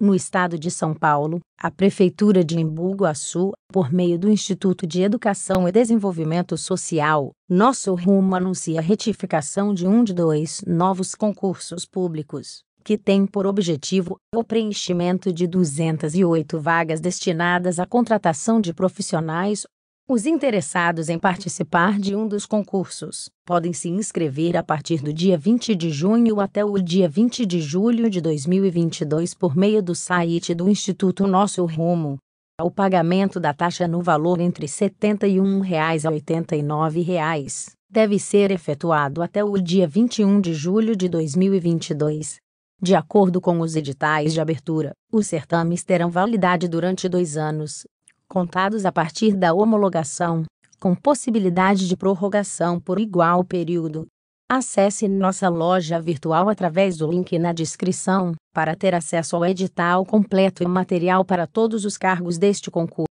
No estado de São Paulo, a Prefeitura de Embu Guaçu, por meio do Instituto de Educação e Desenvolvimento Social, Nosso Rumo anuncia a retificação de um de dois novos concursos públicos, que tem por objetivo o preenchimento de 208 vagas destinadas à contratação de profissionais os interessados em participar de um dos concursos podem se inscrever a partir do dia 20 de junho até o dia 20 de julho de 2022 por meio do site do Instituto Nosso Rumo. O pagamento da taxa no valor entre R$ 71 reais a R$ 89 reais deve ser efetuado até o dia 21 de julho de 2022. De acordo com os editais de abertura, os certames terão validade durante dois anos, contados a partir da homologação, com possibilidade de prorrogação por igual período. Acesse nossa loja virtual através do link na descrição para ter acesso ao edital completo e material para todos os cargos deste concurso.